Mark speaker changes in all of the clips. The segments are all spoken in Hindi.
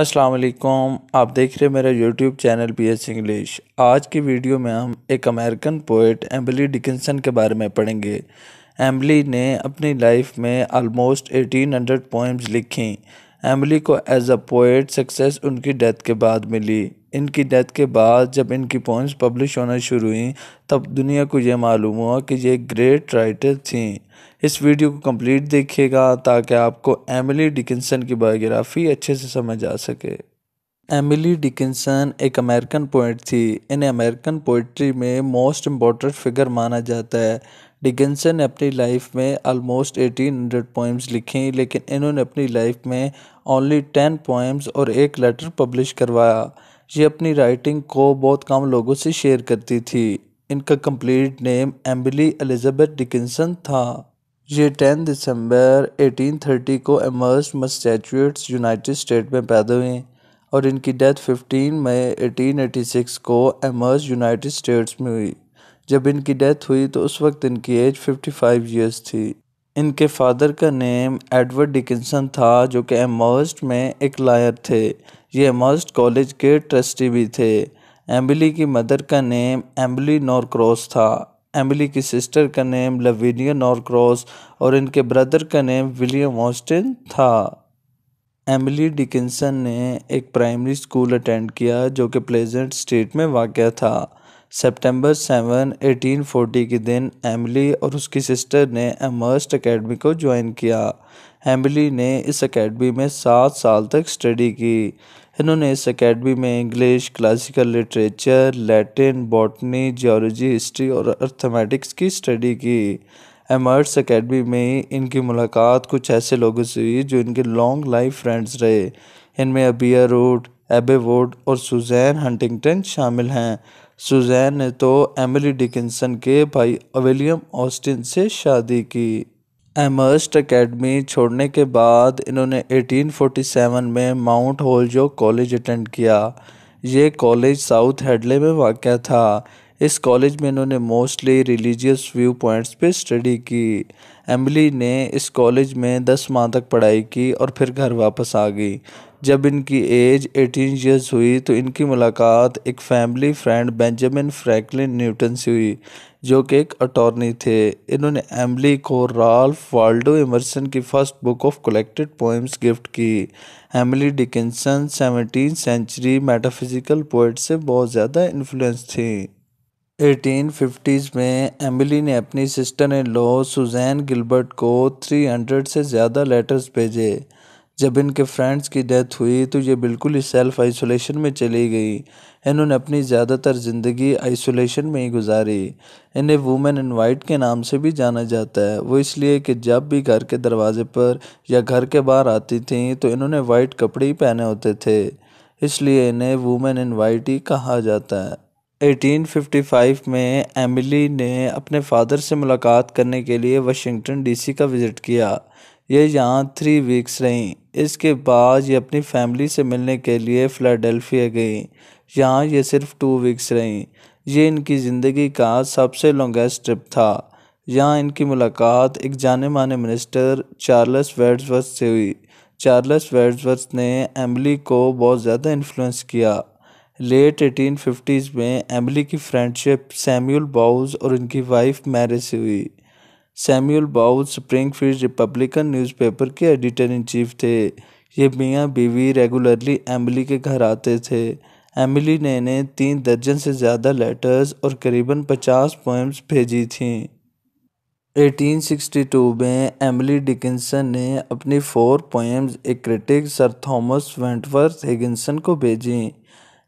Speaker 1: अस्सलाम वालेकुम आप देख रहे हैं मेरा YouTube channel P S English आज की वीडियो में हम एक अमेरिकन पोइट एम्बली डिकिंसन के बारे में पढ़ेंगे एम्बली ने अपनी लाइफ में आलमोस्ट 1800 पोइम्स लिखी एम्बली को एज अ पोइट सक्सेस उनकी डेथ के बाद मिली इनकी डेथ के बाद जब इनकी पोइम्स पब्लिश होना शुरू हुई तब दुनिया को यह मालूम हुआ कि ये ग्रेट राइटर थी इस वीडियो को कंप्लीट देखिएगा ताकि आपको एमिली डिकिंसन की बायोग्राफी अच्छे से समझ आ सके एमिली डिकिंसन एक अमेरिकन पोइट थी इन्हें अमेरिकन पोइट्री में मोस्ट इम्पॉर्टेंट फिगर माना जाता है डिकिंसन ने अपनी लाइफ में आलमोस्ट एटीन हंड्रेड पोइम्स लिखी लेकिन इन्होंने अपनी लाइफ में ओनली टेन पोइम्स और एक लेटर पब्लिश करवाया ये अपनी राइटिंग को बहुत कम लोगों से शेयर करती थी इनका complete name Emily Elizabeth Dickinson था ये 10 दिसंबर 1830 को एमर्स मैसाचुसेट्स यूनाइटेड स्टेट में पैदा हुए और इनकी डेथ 15 मई 1886 को एमर्स यूनाइटेड स्टेट्स में हुई जब इनकी डेथ हुई तो उस वक्त इनकी एज 55 इयर्स थी इनके फादर का नेम एडवर्ड डिकिंसन था जो कि एमर्स्ट में एक लायर थे ये एमर्स्ट कॉलेज के ट्रस्टी भी थे एम्बली की मदर का नेम एम्बली नॉरक्रॉस था एमिली की सिस्टर का नेम लविनिया नॉरक्रॉस और इनके ब्रदर का नेम विलियम ऑस्टिन था एमिली डिकिंसन ने एक प्राइमरी स्कूल अटेंड किया जो कि प्लेजेंट स्टेट में वाक़ था सितंबर एटीन 1840 के दिन एमिली और उसकी सिस्टर ने एमर्स्ट एकेडमी को ज्वाइन किया एमिली ने इस एकेडमी में सात साल तक स्टडी की इन्होंने इस अकेडमी में English classical literature Latin botany geology history और अर्थमेटिक्स की स्टडी की एमर्ट्स अकेडमी में इनकी मुलाकात कुछ ऐसे लोगों से हुई जो इनके लॉन्ग लाइफ फ्रेंड्स रहे इनमें अबिया रोड एबे वोड और सुजैन हंटिंगटन शामिल हैं सुजैन ने तो एमिली डिकिंसन के भाई विलियम ऑस्टिन से शादी की एमर्स्ट एकेडमी छोड़ने के बाद इन्होंने 1847 में माउंट होलजो कॉलेज अटेंड किया ये कॉलेज साउथ हेडले में वाक़ था इस कॉलेज में इन्होंने मोस्टली रिलीजियस व्यू पॉइंट्स पे स्टडी की एमली ने इस कॉलेज में दस माह तक पढ़ाई की और फिर घर वापस आ गई जब इनकी एज 18 इयर्स हुई तो इनकी मुलाकात एक family friend Benjamin Franklin Newton से हुई जो कि एक अटॉर्नी थे इन्होंने एमली को राल्फ वाल्डो इमर्सन की first book of collected poems gift की Emily Dickinson seventeen century metaphysical poet से बहुत ज़्यादा इन्फ्लुएंस थी 1850s में एमिली ने अपनी sister in law Susan Gilbert को 300 से ज़्यादा लेटर्स भेजे जब इनके फ्रेंड्स की डेथ हुई तो ये बिल्कुल ही सेल्फ आइसोलेशन में चली गई इन्होंने अपनी ज़्यादातर ज़िंदगी आइसोलेशन में ही गुजारी इन्हें वुमेन इनवाइट के नाम से भी जाना जाता है वो इसलिए कि जब भी घर के दरवाजे पर या घर के बाहर आती थी तो इन्होंने वाइट कपड़े ही पहने होते थे इसलिए इन्हें वुमेन वाइट ही कहा जाता है 1855 में एमिली ने अपने फादर से मुलाकात करने के लिए वाशिंगटन डीसी का विज़िट किया ये यहाँ थ्री वीक्स रहीं इसके बाद ये अपनी फैमिली से मिलने के लिए फ़िलाडेल्फिया गई यहाँ ये सिर्फ टू वीक्स रहीं ये इनकी ज़िंदगी का सबसे लॉन्गेस्ट ट्रिप था यहाँ इनकी मुलाकात एक जाने माने मिनिस्टर चार्लस वेड्सवर्थ से हुई चार्लस वेड्सवर्थ ने एमली को बहुत ज़्यादा इन्फ्लुएंस किया लेट एटीन फिफ्टीज़ में एमली की फ्रेंडशिप सैम्यूल बाउज और इनकी वाइफ मैरिज से हुई Samuel Bowles Springfield Republican newspaper के एडिटर इन चीफ थे ये मियाँ बीवी रेगुलरली एमिली के घर आते थे एमिली ने इन्हें तीन दर्जन से ज़्यादा लेटर्स और करीबन पचास पोएम्स भेजी थीं 1862 में एमिली डिकिंसन ने अपनी फोर पोएम्स एक critic sir Thomas Wentworth Higginson को भेजी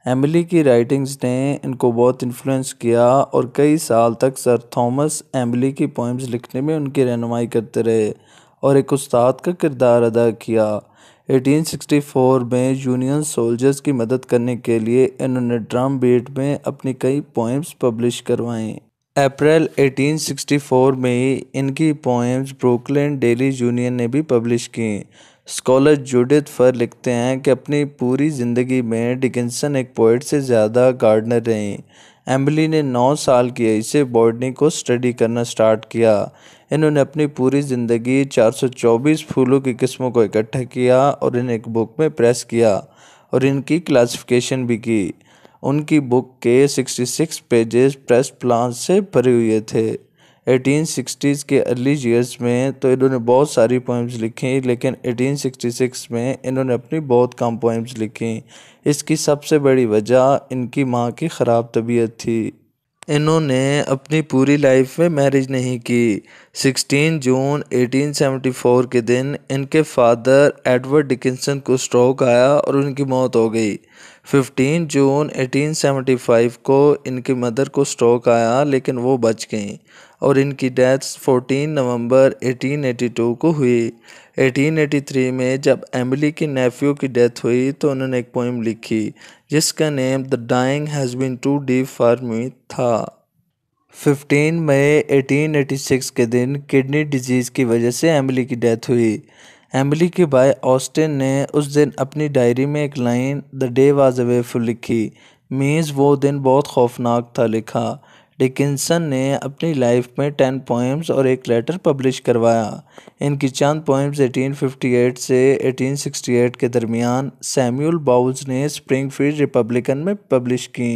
Speaker 1: एमिली की राइटिंग्स ने इनको बहुत इन्फ्लुएंस किया और कई साल तक सर थॉमस एमिली की पोइम्स लिखने में उनकी रहनुमाई करते रहे और एक उस्ताद का किरदार अदा किया 1864 में यूनियन सोल्जर्स की मदद करने के लिए इन्होंने ड्रम बीट में अपनी कई पोइम्स पब्लिश करवाएं अप्रैल 1864 में इनकी पोइम्स ब्रुकलैंड डेली यूनियन ने भी पब्लिश की स्कॉलर जूडिथ फर लिखते हैं कि अपनी पूरी ज़िंदगी में डिकिंसन एक पोइट से ज़्यादा गार्डनर रहीं एम्बली ने नौ साल की एज से को स्टडी करना स्टार्ट किया इन्होंने अपनी पूरी ज़िंदगी 424 फूलों की किस्मों को इकट्ठा किया और इन्हें एक बुक में प्रेस किया और इनकी क्लासिफिकेशन भी की उनकी बुक के 66 पेजेस प्रेस प्लान से भरे हुए थे एटीन सिक्सटीज़ के अर्ली ईयर्स में तो इन्होंने बहुत सारी पोइम्स लिखी लेकिन एटीन सिक्सटी सिक्स में इन्होंने अपनी बहुत कम पोइम्स लिखी इसकी सबसे बड़ी वजह इनकी माँ की ख़राब तबीयत थी इन्होंने अपनी पूरी लाइफ में मैरिज नहीं की 16 जून 1874 के दिन इनके फादर एडवर्ड डिकिंसन को स्ट्रोक आया और उनकी मौत हो गई फिफ्टीन जून एटीन फाइव को इनकी मदर को स्ट्रोक आया लेकिन वो बच गईं और इनकी डेथ 14 नवंबर एटीन एटी टू को हुई एटीन एटी थ्री में जब एमिली की नेफ्यू की डेथ हुई तो उन्होंने एक पोइम लिखी जिसका name the dying has been too deep for me था 15 मई 1886 के दिन किडनी डिजीज़ की वजह से एमिली की डेथ हुई एमिली के भाई ऑस्टिन ने उस दिन अपनी डायरी में एक line the day was awful लिखी मीन्स वो दिन बहुत खौफनाक था लिखा डिकिंसन ने अपनी लाइफ में टेन पोइम्स और एक लेटर पब्लिश करवाया इनकी चंद पोइम्स 1858 से 1868 के दरमियान सैम्यूल बाउल्स ने स्प्रिंगफील्ड रिपब्लिकन में पब्लिश की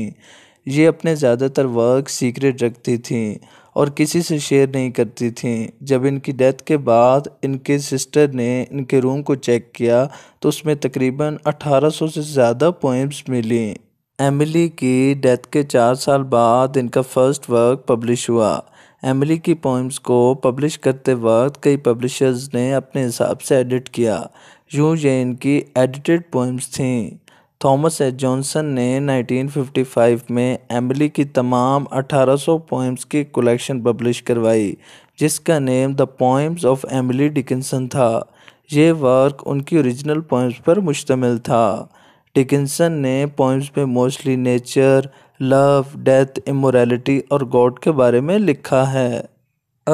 Speaker 1: ये अपने ज़्यादातर वर्क सीक्रेट रखती थी और किसी से शेयर नहीं करती थीं जब इनकी डेथ के बाद इनके सिस्टर ने इनके रूम को चेक किया तो उसमें तकरीबन 1800 से ज़्यादा पोइम्स मिली एमिली की डेथ के चार साल बाद इनका फर्स्ट वर्क पब्लिश हुआ एमिली की पोइम्स को पब्लिश करते वक्त कई पब्लिशर्स ने अपने हिसाब से एडिट किया यूँ ये इनकी एडिटेड पोइम्स थीं थॉमस एच जॉनसन ने 1955 में एम्बली की तमाम 1800 पोइम्स की कलेक्शन पब्लिश करवाई जिसका name the poems of Emily Dickinson था ये वर्क उनकी ओरिजिनल पोइम्स पर मुश्तमिल था डिकिंसन ने पोइम्स में mostly nature love death immortality और गॉड के बारे में लिखा है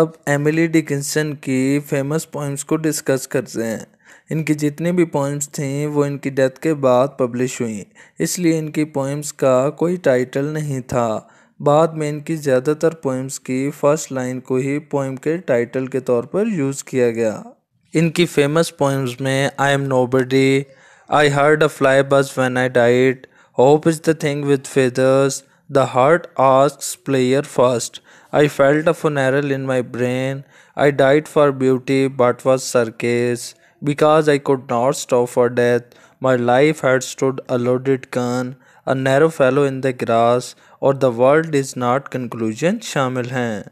Speaker 1: अब एमिली डिकिंसन की फेमस पोइम्स को डिस्कस करते हैं इनकी जितनी भी पोइम्स थे वो इनकी डेथ के बाद पब्लिश हुई इसलिए इनकी पोइम्स का कोई टाइटल नहीं था बाद में इनकी ज़्यादातर पोइम्स की फ़र्स्ट लाइन को ही पोइम के टाइटल के तौर पर यूज़ किया गया इनकी फेमस पोइम्स में I am nobody I heard a fly buzz when I died hope is the thing with feathers the heart asks pleasure first I felt a funeral in my brain I died for beauty but was scarce Because I could not stop for death, my life had stood a loaded gun, a narrow fellow in the grass, or the world is not conclusion shamil hai.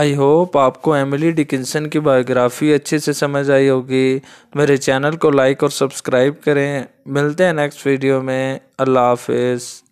Speaker 1: I hope आपको एमिली डिकिंसन की बायोग्राफी अच्छे से समझ आई होगी मेरे चैनल को लाइक और सब्सक्राइब करें मिलते हैं नेक्स्ट वीडियो में अल्लाह हाफिज़